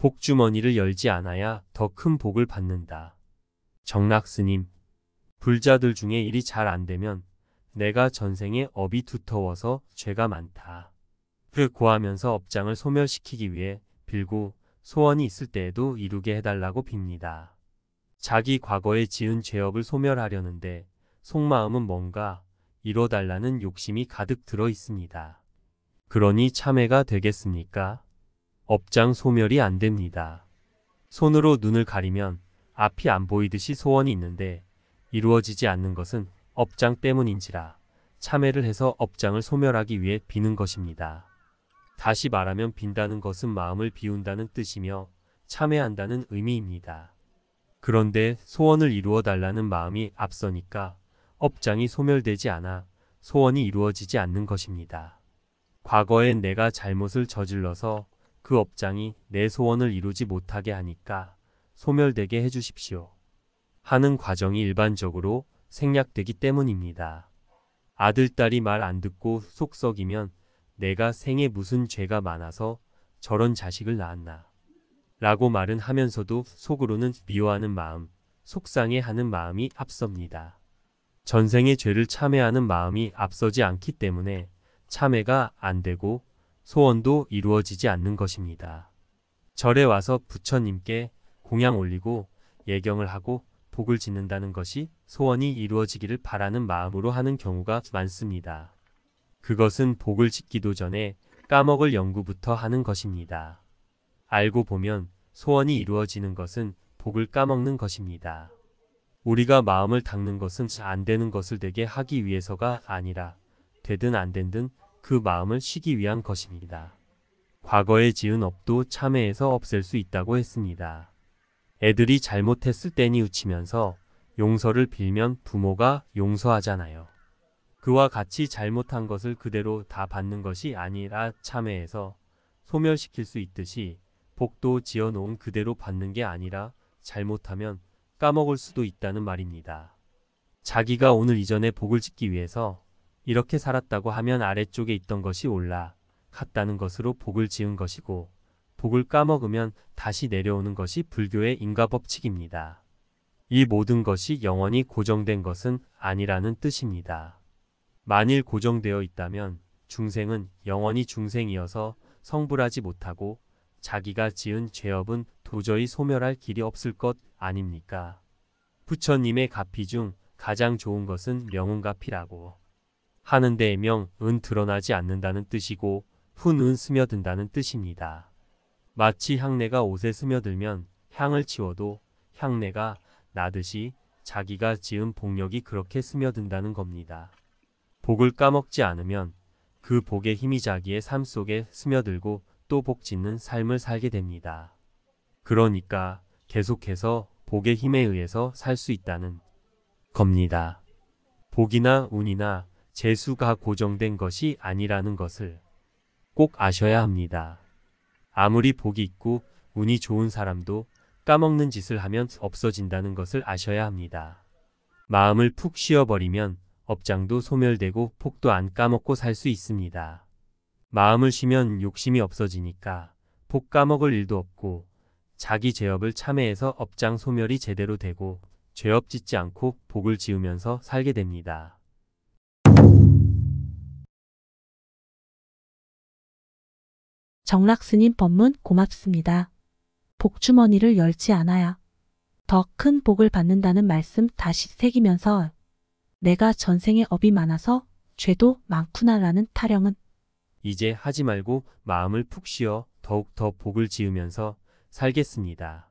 복주머니를 열지 않아야 더 큰 복을 받는다. 정락스님, 불자들 중에 일이 잘 안되면 내가 전생에 업이 두터워서 죄가 많다. 그 고하면서 업장을 소멸시키기 위해 빌고 소원이 있을 때에도 이루게 해달라고 빕니다. 자기 과거에 지은 죄업을 소멸하려는데 속마음은 뭔가 이뤄달라는 욕심이 가득 들어 있습니다. 그러니 참회가 되겠습니까? 업장 소멸이 안 됩니다. 손으로 눈을 가리면 앞이 안 보이듯이 소원이 있는데 이루어지지 않는 것은 업장 때문인지라 참회를 해서 업장을 소멸하기 위해 비는 것입니다. 다시 말하면 빈다는 것은 마음을 비운다는 뜻이며 참회한다는 의미입니다. 그런데 소원을 이루어 달라는 마음이 앞서니까 업장이 소멸되지 않아 소원이 이루어지지 않는 것입니다. 과거에 내가 잘못을 저질러서 그 업장이 내 소원을 이루지 못하게 하니까 소멸되게 해주십시오. 하는 과정이 일반적으로 생략되기 때문입니다. 아들, 딸이 말 안 듣고 속 썩이면 내가 생에 무슨 죄가 많아서 저런 자식을 낳았나. 라고 말은 하면서도 속으로는 미워하는 마음, 속상해하는 마음이 앞섭니다. 전생의 죄를 참회하는 마음이 앞서지 않기 때문에 참회가 안 되고 소원도 이루어지지 않는 것입니다. 절에 와서 부처님께 공양 올리고 예경을 하고 복을 짓는다는 것이 소원이 이루어지기를 바라는 마음으로 하는 경우가 많습니다. 그것은 복을 짓기도 전에 까먹을 연구부터 하는 것입니다. 알고 보면 소원이 이루어지는 것은 복을 까먹는 것입니다. 우리가 마음을 닦는 것은 안 되는 것을 되게 하기 위해서가 아니라 되든 안 되든 그 마음을 쉬기 위한 것입니다. 과거에 지은 업도 참회에서 없앨 수 있다고 했습니다. 애들이 잘못했을 때니 우치면서 용서를 빌면 부모가 용서하잖아요. 그와 같이 잘못한 것을 그대로 다 받는 것이 아니라 참회에서 소멸시킬 수 있듯이 복도 지어놓은 그대로 받는 게 아니라 잘못하면 까먹을 수도 있다는 말입니다. 자기가 오늘 이전에 복을 짓기 위해서 이렇게 살았다고 하면 아래쪽에 있던 것이 올라 갔다는 것으로 복을 지은 것이고 복을 까먹으면 다시 내려오는 것이 불교의 인과법칙입니다. 이 모든 것이 영원히 고정된 것은 아니라는 뜻입니다. 만일 고정되어 있다면 중생은 영원히 중생이어서 성불하지 못하고 자기가 지은 죄업은 도저히 소멸할 길이 없을 것 아닙니까? 부처님의 가피 중 가장 좋은 것은 명운가피라고 하는데의 명은 드러나지 않는다는 뜻이고 훈은 스며든다는 뜻입니다. 마치 향내가 옷에 스며들면 향을 치워도 향내가 나듯이 자기가 지은 복력이 그렇게 스며든다는 겁니다. 복을 까먹지 않으면 그 복의 힘이 자기의 삶 속에 스며들고 또 복 짓는 삶을 살게 됩니다. 그러니까 계속해서 복의 힘에 의해서 살 수 있다는 겁니다. 복이나 운이나 재수가 고정된 것이 아니라는 것을 꼭 아셔야 합니다. 아무리 복이 있고 운이 좋은 사람도 까먹는 짓을 하면 없어진다는 것을 아셔야 합니다. 마음을 푹 쉬어버리면 업장도 소멸되고 폭도 안 까먹고 살 수 있습니다. 마음을 쉬면 욕심이 없어지니까 복 까먹을 일도 없고 자기 죄업을 참회해서 업장 소멸이 제대로 되고 죄업 짓지 않고 복을 지으면서 살게 됩니다. 정락 스님 법문 고맙습니다. 복주머니를 열지 않아야 더 큰 복을 받는다는 말씀 다시 새기면서 내가 전생에 업이 많아서 죄도 많구나라는 타령은 이제 하지 말고 마음을 푹 쉬어 더욱 더 복을 지으면서 살겠습니다.